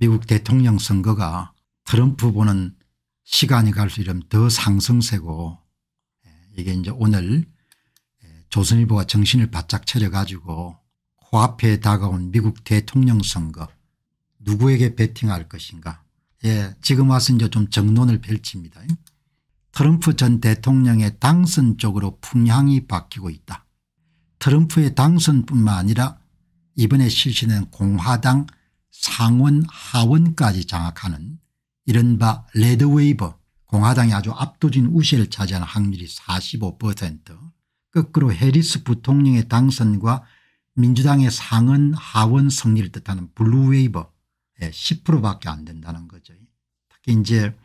미국 대통령 선거가 트럼프 보는 시간이 갈수록 더 상승세고 예, 이게 이제 오늘 예, 조선일보가 정신을 바짝 차려가지고 코앞에 다가온 미국 대통령 선거 누구에게 베팅할 것인가 예, 지금 와서 이제 좀 정론을 펼칩니다. 트럼프 전 대통령의 당선 쪽으로 풍향이 바뀌고 있다. 트럼프의 당선뿐만 아니라 이번에 실시된 공화당 상원 하원까지 장악하는 이른바 레드웨이버 공화당이 아주 압도적인 우세를 차지하는 확률이 45% 거꾸로 해리스 부통령의 당선과 민주당의 상은 하원 승리를 뜻하는 블루웨이버 10%밖에 예, 안 된다는 거죠. 특히 이제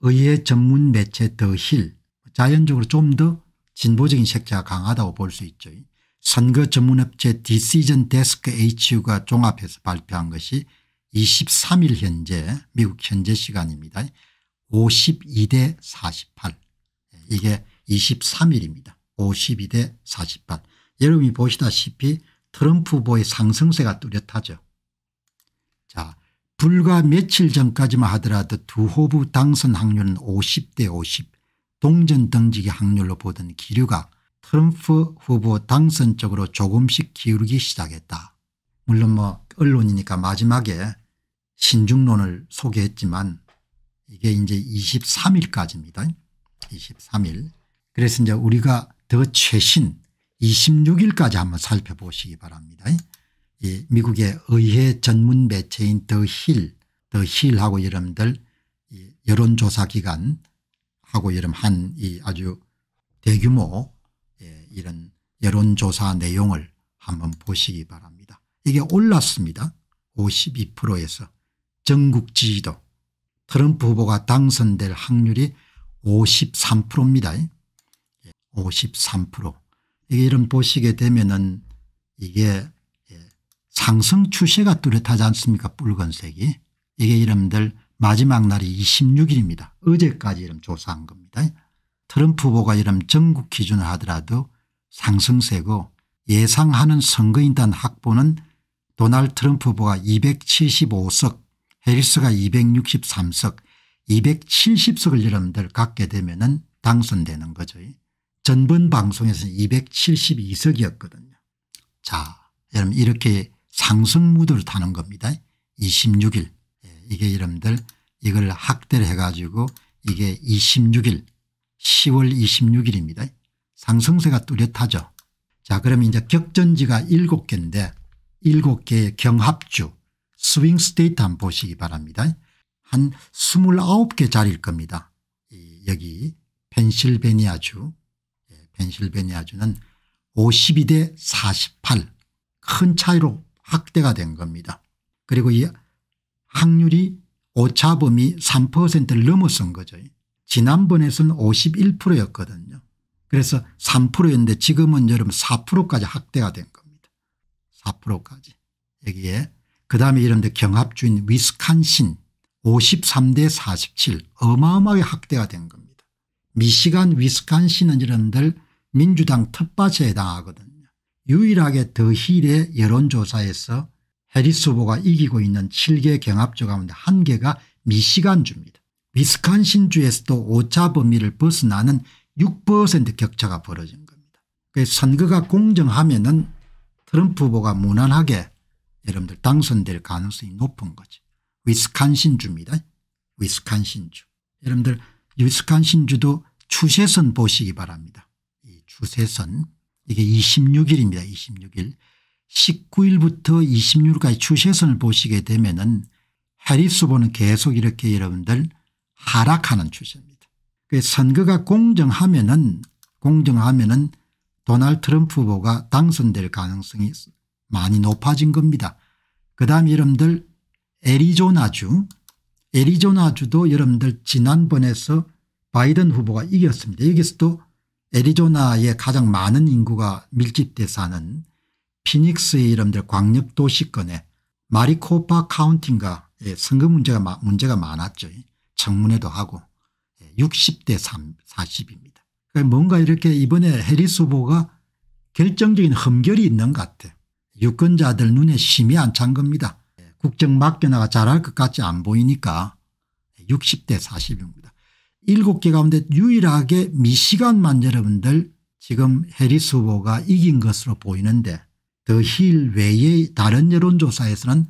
의회 전문 매체 더힐 자연적으로 좀 더 진보적인 색채가 강하다고 볼 수 있죠. 선거 전문업체 디시전 데스크 HU가 종합해서 발표한 것이 23일 현재 미국 현재 시간입니다. 52대 48 예, 이게 23일입니다. 52대 48 여러분이 보시다시피 트럼프 후보의 상승세가 뚜렷하죠. 자 불과 며칠 전까지만 하더라도 두 후보 당선 확률은 50대 50 동전 던지기 확률로 보던 기류가 트럼프 후보 당선 쪽으로 조금씩 기울기 시작했다. 물론 뭐 언론이니까 마지막에 신중론을 소개했지만 이게 이제 23일까지입니다. 23일. 그래서 이제 우리가 더 최신 26일까지 한번 살펴보시기 바랍니다. 예, 미국의 의회 전문 매체인 더 힐, 더 힐하고 여러분들 여론조사기관 하고 여러분 한이 아주 대규모 예, 이런 여론조사 내용을 한번 보시기 바랍니다. 이게 올랐습니다. 52%에서 전국지지도 트럼프 후보가 당선될 확률이 53%입니다. 53% 이게 이런 보시게 되면은 이게 예, 상승 추세가 뚜렷하지 않습니까 붉은색이 이게 이름들 마지막 날이 26일입니다. 어제까지 이름 조사한 겁니다. 트럼프 후보가 이름 전국 기준을 하더라도 상승세고 예상하는 선거인단 확보는 도널 트럼프 후보가 275석 해리스가 263석 270석을 여러분들 갖게 되면 은 당선되는 거죠. 전번 방송에서는 272석이었거든요. 자 여러분 이렇게 상승무드를 타는 겁니다. 26일 예, 이게 여러분들 이걸 확대를 해가지고 이게 26일 10월 26일입니다. 상승세가 뚜렷하죠. 자그럼 이제 격전지가 7개인데 7개의 경합주 스윙 스테이트 한번 보시기 바랍니다. 한 29개 자리일 겁니다. 여기 펜실베니아주 예, 펜실베니아주는 52대 48 큰 차이로 확대가 된 겁니다. 그리고 이 확률이 오차범위 3%를 넘어선 거죠. 지난번에서는 51%였거든요. 그래서 3%였는데 지금은 여름 4%까지 확대가 된 겁니다. 4%까지. 여기에 그다음에 이런데 경합주인 위스칸신 53대 47 어마어마하게 학대가 된 겁니다. 미시간 위스칸신은 이런들 민주당 텃밭에 해당하거든요. 유일하게 더 힐의 여론조사에서 해리스 후보가 이기고 있는 7개 경합주 가운데 한 개가 미시간주입니다. 위스칸신주에서도 오차 범위를 벗어나는 6% 격차가 벌어진 겁니다. 그 선거가 공정하면 은 트럼프 후보가 무난하게 여러분들 당선될 가능성이 높은 거죠. 위스칸신주입니다. 위스칸신주. 여러분들 위스칸신주도 추세선 보시기 바랍니다. 이 추세선 이게 26일입니다. 26일. 19일부터 26일까지 추세선을 보시게 되면 은 해리스 보는 계속 이렇게 여러분들 하락하는 추세입니다. 그 선거가 공정하면 은 공정하면 은도널 트럼프 후보가 당선될 가능성이 많이 높아진 겁니다. 그 다음 여러분들 애리조나주 애리조나주도 여러분들 지난번에서 바이든 후보가 이겼습니다. 여기서도 애리조나에 가장 많은 인구가 밀집돼 사는 피닉스의 여러분들 광역도시권에 마리코파 카운티가 예, 선거 문제가 마, 문제가 많았죠. 청문회도 하고 예, 60대 40입니다. 그러니까 뭔가 이렇게 이번에 해리스 후보가 결정적인 흠결이 있는 것 같아요. 유권자들 눈에 심이안 찬 겁니다. 국정 맡겨나가 잘할 것 같지 안 보이니까 60대 40입니다. 7개 가운데 유일하게 미시간만 여러분들 지금 해리스 후보가 이긴 것으로 보이는데 더힐 외의 다른 여론조사에서는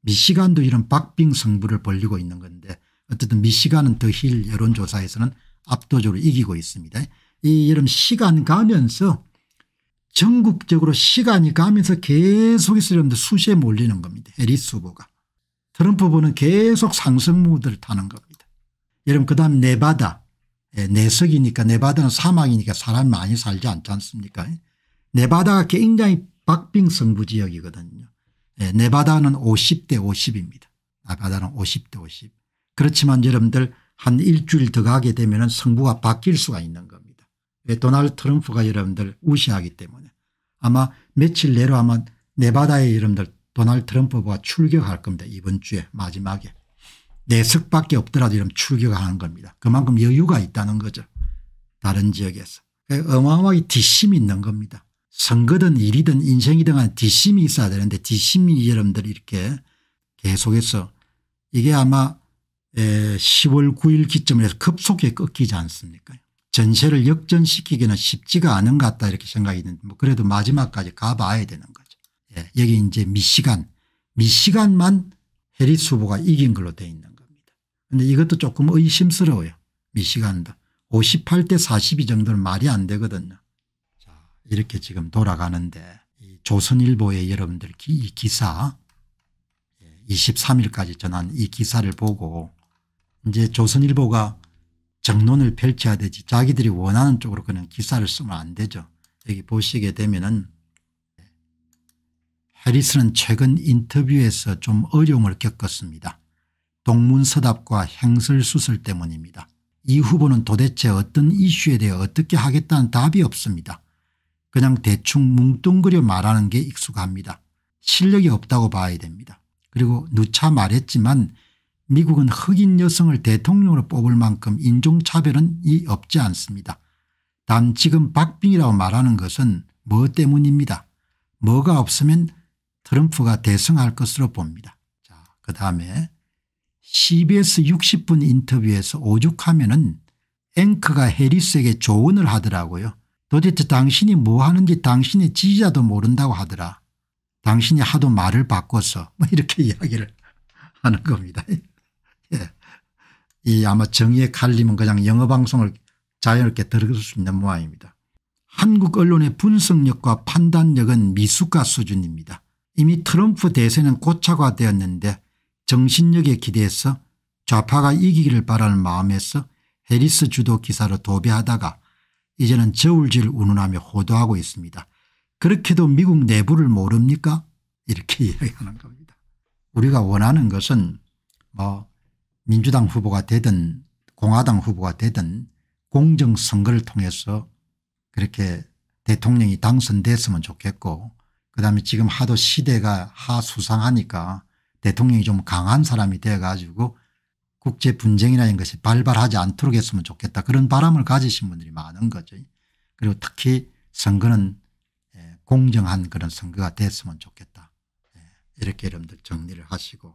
미시간도 이런 박빙 승부를 벌리고 있는 건데 어쨌든 미시간은 더힐 여론조사에서는 압도적으로 이기고 있습니다. 이 여름 시간 가면서 전국적으로 시간이 가면서 계속 있으려는데 수시에 몰리는 겁니다. 에리스 후보가. 트럼프 후보는 계속 상승무드를 타는 겁니다. 여러분 그다음 네바다. 예, 내석이니까 네바다는 사막이니까 사람 많이 살지 않지 않습니까 네바다가 굉장히 박빙 선거 지역이거든요. 예, 네바다는 50대 50입니다. 네바다는 50대 50. 그렇지만 여러분들 한 일주일 더 가게 되면 은 성부가 바뀔 수가 있는 겁니다. 왜 도널드 트럼프가 여러분들 우시하기 때문에. 아마 며칠 내로 아마 네바다의 이름들 도널드 트럼프가 출격할 겁니다. 이번 주에 마지막에. 내석밖에 없더라도 이런 출격하는 겁니다. 그만큼 여유가 있다는 거죠. 다른 지역에서. 그 어마어마하게 뒷심이 있는 겁니다. 선거든 일이든 인생이든 간 뒷심이 있어야 되는데 뒷심이 여러분들 이렇게 계속해서 이게 아마 10월 9일 기점에서 급속히 꺾이지 않습니까 전세를 역전시키기는 쉽지가 않은 것 같다 이렇게 생각이 드는데뭐 그래도 마지막까지 가봐야 되는 거죠. 예. 여기 이제 미시간 미시간만 해리스 후보가 이긴 걸로 돼 있는 겁니다. 근데 이것도 조금 의심스러워요. 미시간도 58대 42 정도는 말이 안 되거든요. 자, 이렇게 지금 돌아가는데 조선일보의 여러분들 기, 이 기사 23일까지 예, 전한 이 기사를 보고 이제 조선일보가 정론을 펼쳐야 되지 자기들이 원하는 쪽으로 그냥 기사를 쓰면 안 되죠. 여기 보시게 되면은 해리스는 최근 인터뷰에서 좀 어려움을 겪었습니다. 동문서답과 행설수설 때문입니다. 이 후보는 도대체 어떤 이슈에 대해 어떻게 하겠다는 답이 없습니다. 그냥 대충 뭉뚱그려 말하는 게 익숙합니다. 실력이 없다고 봐야 됩니다. 그리고 누차 말했지만 미국은 흑인 여성을 대통령으로 뽑을 만큼 인종차별은 이 없지 않습니다. 단 지금 박빙이라고 말하는 것은 뭐 때문입니다. 뭐가 없으면 트럼프가 대승할 것으로 봅니다. 자, 그 다음에 CBS 60분 인터뷰에서 오죽하면은 앵커가 해리스에게 조언을 하더라고요. 도대체 당신이 뭐 하는지 당신의 지지자도 모른다고 하더라. 당신이 하도 말을 바꿔서 뭐 이렇게 이야기를 하는 겁니다. 이 아마 정의의 칼림은 그냥 영어방송을 자유롭게 들을 수 있는 모양입니다. 한국 언론의 분석력과 판단력은 미숙가 수준입니다. 이미 트럼프 대세는 고착화되었는데 정신력에 기대해서 좌파가 이기기를 바라는 마음에서 해리스 주도 기사로 도배하다가 이제는 저울질 운운하며 호도하고 있습니다. 그렇게도 미국 내부를 모릅니까 이렇게 이야기하는 겁니다. 우리가 원하는 것은 뭐 민주당 후보가 되든 공화당 후보가 되든 공정선거를 통해서 그렇게 대통령이 당선됐으면 좋겠고 그다음에 지금 하도 시대가 하수상하니까 대통령이 좀 강한 사람이 되어 가지고 국제 분쟁이라는 것이 발발하지 않도록 했으면 좋겠다 그런 바람을 가지신 분들이 많은 거죠. 그리고 특히 선거는 예, 공정한 그런 선거가 됐으면 좋겠다. 예, 이렇게 여러분들 정리를 하시고